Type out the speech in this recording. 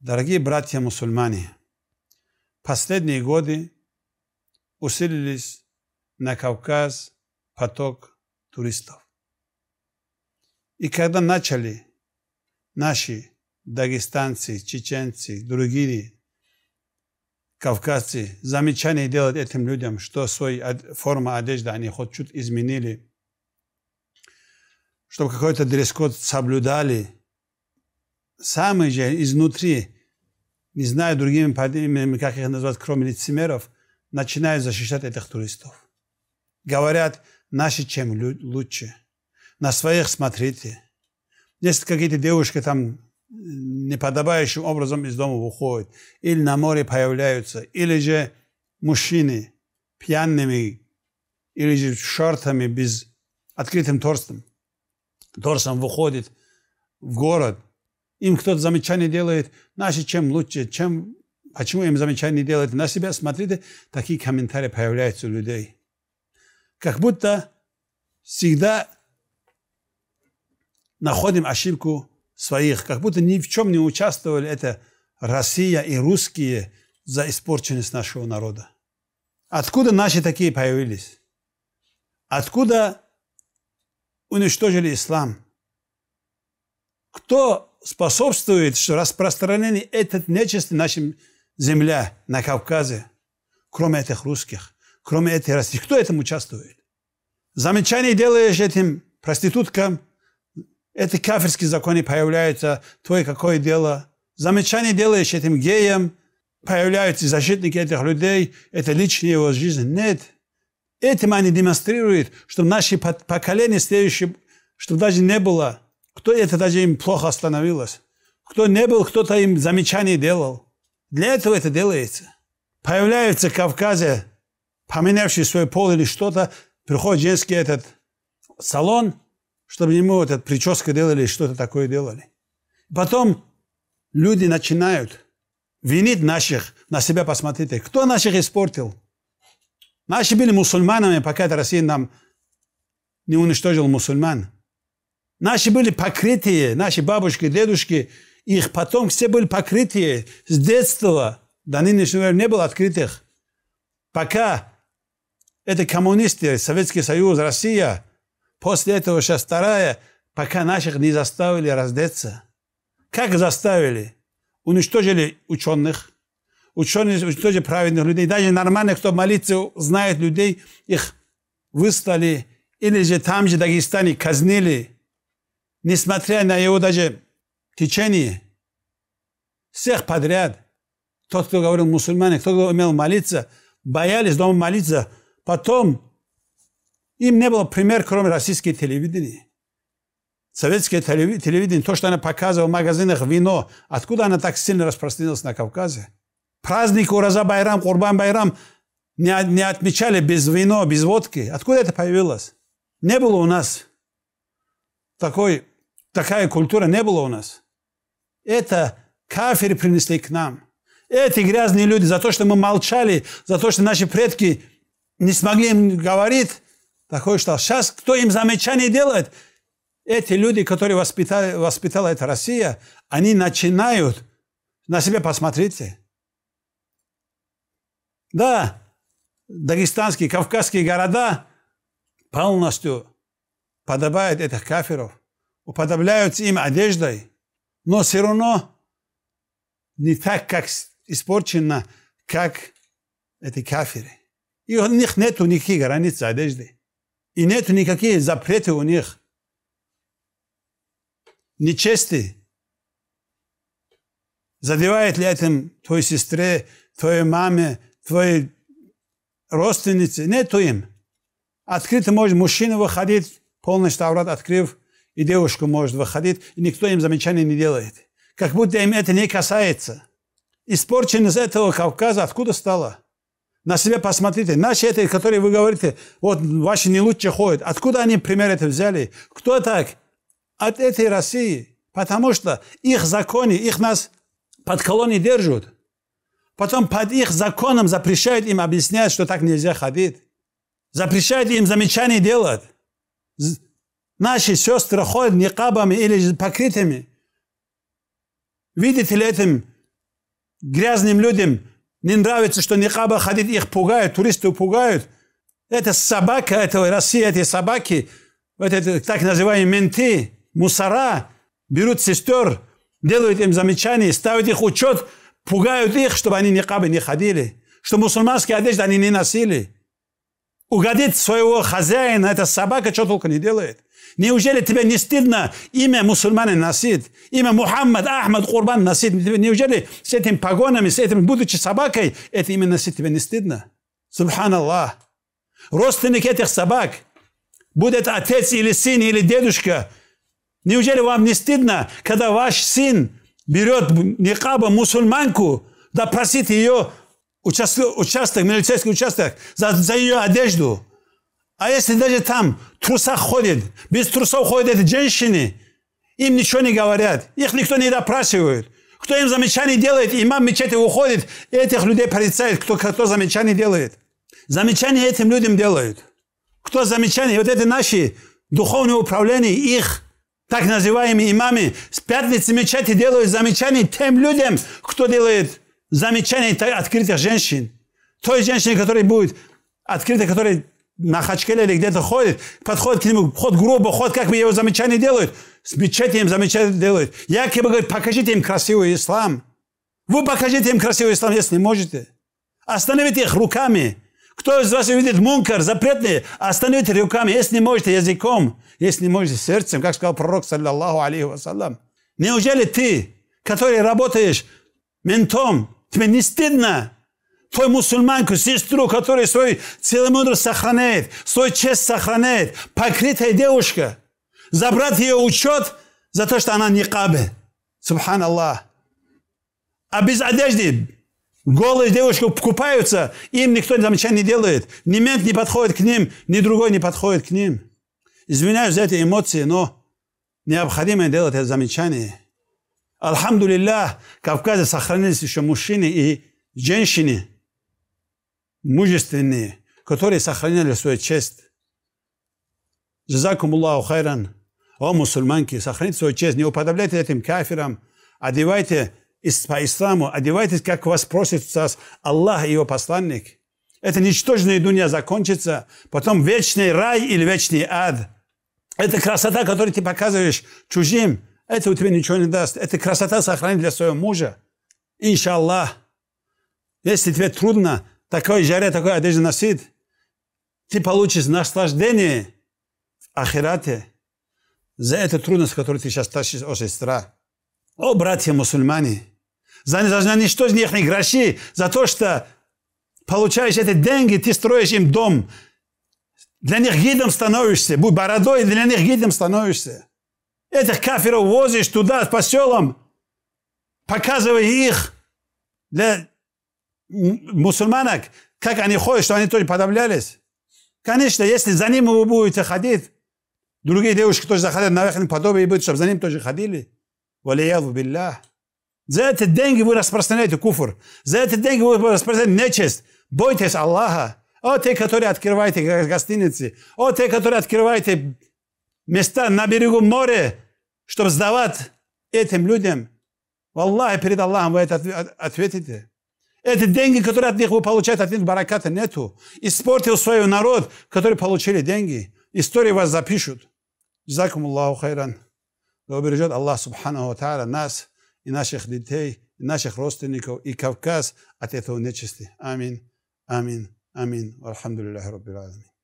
Дорогие братья-мусульмане, последние годы усилились на Кавказ поток туристов. И когда начали наши дагестанцы, чеченцы, другие кавказцы замечания делать этим людям, что свой форма одежды они хоть чуть изменили, чтобы какой-то дресс-код соблюдали, самый же изнутри, не знаю другими подъемами, как их называют, кроме лицемеров, начинают защищать этих туристов. Говорят, наши чем лучше. На своих смотрите. Если какие-то девушки там неподобающим образом из дома выходят, или на море появляются, или же мужчины пьяными, или же шортами без открытым торсом, торсом выходит в город, им кто-то замечание делает, наши чем лучше, чем... Почему им замечание делают на себя? Смотрите, такие комментарии появляются у людей. Как будто всегда находим ошибку своих, как будто ни в чем не участвовали это Россия и русские за испорченность нашего народа. Откуда наши такие появились? Откуда уничтожили ислам? Кто способствует что распространение этот нечисти нашей земля на Кавказе, кроме этих русских, кроме этих российских. Кто этому участвует? Замечание делаешь этим проституткам, эти кафирские законы появляются, твое какое дело. Замечание делаешь этим геям, появляются защитники этих людей, это личная его жизнь. Нет. Этим они демонстрируют, что наши поколения следующие, чтобы даже не было – кто это даже им плохо остановилось? кто не был, кто-то им замечание делал. Для этого это делается. Появляется в Кавказе, поменявший свой пол или что-то, приходит женский этот салон, чтобы ему этот прическа делали, что-то такое делали. Потом люди начинают винить наших, на себя посмотрите, кто наших испортил. Наши были мусульманами, пока эта Россия нам не уничтожила мусульман. Наши были покрытие, наши бабушки, дедушки, их потом все были покрытие с детства. До нынешнего времени не было открытых. Пока это коммунисты, Советский Союз, Россия, после этого сейчас вторая, пока наших не заставили раздеться. Как заставили? Уничтожили ученых, ученые уничтожили праведных людей, даже нормальных, кто молится, знает людей, их выслали, или же там же в Дагестане казнили – несмотря на его даже течение, всех подряд, тот, кто говорил мусульмане, кто, кто умел молиться, боялись дома молиться. Потом им не было пример, кроме российской телевидения. Советское телевидение, то, что она показывала в магазинах вино, откуда она так сильно распространилась на Кавказе? Праздник Ураза Байрам, Курбан Байрам не, не отмечали без вино, без водки. Откуда это появилось? Не было у нас такой, такая культура не была у нас. Это кафиры принесли к нам. Эти грязные люди за то, что мы молчали, за то, что наши предки не смогли им говорить, такое что сейчас кто им замечание делает? Эти люди, которые воспитали, воспитала эта Россия, они начинают на себя посмотрите. Да, дагестанские, кавказские города полностью Подобают этих кафиров, уподобляются им одеждой, но все равно не так, как испорчено, как эти кафиры. И у них нет никаких границ одежды. И нет никаких запретов у них. Нечести. Задевает ли этим твоей сестре, твоей маме, твоей родственнице? Нету им. Открыто может мужчина выходить полностью Таурат открыв, и девушку может выходить, и никто им замечаний не делает. Как будто им это не касается. Испорчен из этого Кавказа откуда стало? На себя посмотрите. Наши эти, которые вы говорите, вот ваши не лучше ходят. Откуда они пример это взяли? Кто так? От этой России. Потому что их законы, их нас под колонии держат. Потом под их законом запрещают им объяснять, что так нельзя ходить. Запрещают им замечания делать наши сестры ходят никабами или покрытыми. Видите ли этим грязным людям не нравится, что никаба ходит, их пугают, туристы пугают. Это собака этого России, эти собаки, вот эти так называемые менты, мусора, берут сестер, делают им замечания, ставят их учет, пугают их, чтобы они никабы не ходили, что мусульманские одежды они не носили угодить своего хозяина, эта собака что только не делает. Неужели тебе не стыдно имя мусульманин носить? Имя Мухаммад, Ахмад, Курбан носить? Неужели с этими погонами, с этим, будучи собакой, это имя носить тебе не стыдно? Субхан Аллах. Родственник этих собак, будет отец или сын или дедушка, неужели вам не стыдно, когда ваш сын берет никаба мусульманку, да просит ее участок, милицейский участок, за, за ее одежду. А если даже там труса ходит, без трусов ходят женщины, им ничего не говорят, их никто не допрашивает. Кто им замечание делает, имам мечети уходит, этих людей порицает, кто, кто замечание делает. Замечание этим людям делают. Кто замечание, вот это наши духовные управления, их так называемые имамы, с пятницы мечети делают замечание тем людям, кто делает замечание открытых женщин. Той женщины, которая будет открыта, которая на Хачкеле или где-то ходит, подходит к нему, ход грубо, ход, как его замечание делают, с мечетием замечания делают. Якобы говорит, покажите им красивый ислам. Вы покажите им красивый ислам, если не можете. Остановите их руками. Кто из вас увидит мункар, запретный, остановите руками, если не можете, языком, если не можете, сердцем, как сказал пророк, саллиллаху алейхи вассалам. Неужели ты, который работаешь ментом, Тебе не стыдно? Твой мусульманку, сестру, которая свою целомудрость сохраняет, свой честь сохраняет, покрытая девушка, забрать ее учет за то, что она не кабе. Аллах, А без одежды голые девушки купаются, им никто замечания не делает. Ни мент не подходит к ним, ни другой не подходит к ним. Извиняюсь за эти эмоции, но необходимо делать это замечание – Альхамдулиллах, в Кавказе сохранились еще мужчины и женщины мужественные, которые сохраняли свою честь. Джазакум Аллаху хайран. О, мусульманки, сохраните свою честь, не уподобляйте этим кафирам, одевайте по исламу, одевайтесь, как вас просит вас Аллах и его посланник. Это ничтожная дунья закончится, потом вечный рай или вечный ад. Это красота, которую ты показываешь чужим. Это у тебя ничего не даст. Это красота сохранить для своего мужа. Иншаллах. Если тебе трудно такой жаре, такой одежды носить, ты получишь наслаждение в ахирате за эту трудность, которую ты сейчас тащишь, о сестра. О, братья мусульмане, за не должна ничто из них не гроши, за то, что получаешь эти деньги, ты строишь им дом. Для них гидом становишься, будь бородой, для них гидом становишься. Этих каферов возишь туда, по селам, показывая их для мусульманок, как они ходят, что они тоже подавлялись. Конечно, если за ним вы будете ходить, другие девушки тоже заходят, наверное, подобие будет, чтобы за ним тоже ходили. Валияву Биллах. За эти деньги вы распространяете куфр. За эти деньги вы распространяете нечисть. Бойтесь Аллаха. О, те, которые открываете гостиницы. О, те, которые открываете места на берегу моря чтобы сдавать этим людям, в Аллахе перед Аллахом вы это ответите. Это деньги, которые от них вы получаете, от них бараката нету. Испортил свой народ, который получили деньги. Истории вас запишут. Джзакум Аллаху хайран. Да убережет Аллах Субхану Таала нас и наших детей, и наших родственников, и Кавказ от этого нечисти. Амин, амин, амин. Алхамдулиллахи Раббил Аламин.